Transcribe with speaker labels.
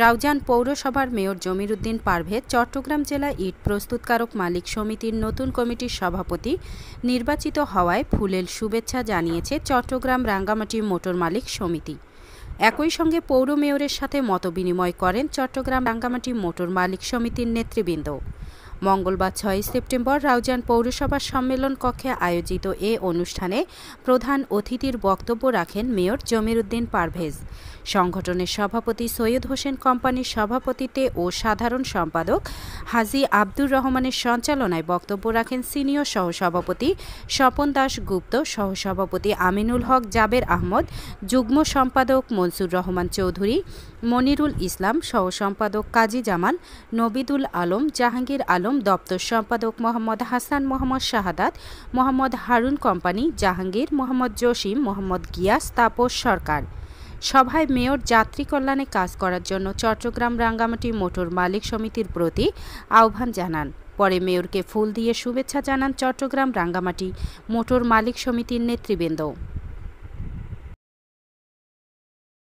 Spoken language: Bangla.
Speaker 1: রাউজান পৌরসভার মেয়র জমির উদ্দিন পারভেদ চট্টগ্রাম জেলা ইট প্রস্তুতকারক মালিক সমিতির নতুন কমিটির সভাপতি নির্বাচিত হওয়ায় ফুলেল শুভেচ্ছা জানিয়েছে চট্টগ্রাম রাঙ্গামাটি মোটর মালিক সমিতি একই সঙ্গে পৌর মেয়রের সাথে মতবিনিময় করেন চট্টগ্রাম রাঙ্গামাটি মোটর মালিক সমিতির নেতৃবৃন্দ মঙ্গলবার ছয় সেপ্টেম্বর রাউজান পৌরসভার সম্মেলন কক্ষে আয়োজিত এ অনুষ্ঠানে প্রধান অতিথির বক্তব্য রাখেন মেয়র উদ্দিন পারভেজ সংগঠনের সভাপতি সৈয়দ হোসেন কোম্পানির সভাপতিতে ও সাধারণ সম্পাদক হাজি আব্দুর রহমানের সঞ্চালনায় বক্তব্য রাখেন সিনিয়র সহসভাপতি স্বপন দাস গুপ্ত সহসভাপতি আমিনুল হক জাবের আহমদ যুগ্ম সম্পাদক মনসুর রহমান চৌধুরী মনিরুল ইসলাম সহ সম্পাদক কাজী জামান নবিদুল আলম জাহাঙ্গীর আলম দপ্তর সম্পাদক মোহাম্মদ হাসান মোহাম্মদ শাহাদাত মোহাম্মদ হারুন কোম্পানি জাহাঙ্গীর মোহাম্মদ জসিম মোহাম্মদ গিয়াস তাপস সরকার সভায় মেয়র যাত্রী কল্যাণে কাজ করার জন্য চট্টগ্রাম রাঙ্গামাটি মোটর মালিক সমিতির প্রতি আহ্বান জানান পরে মেয়রকে ফুল দিয়ে শুভেচ্ছা জানান চট্টগ্রাম রাঙ্গামাটি মোটর মালিক সমিতির নেতৃবৃন্দ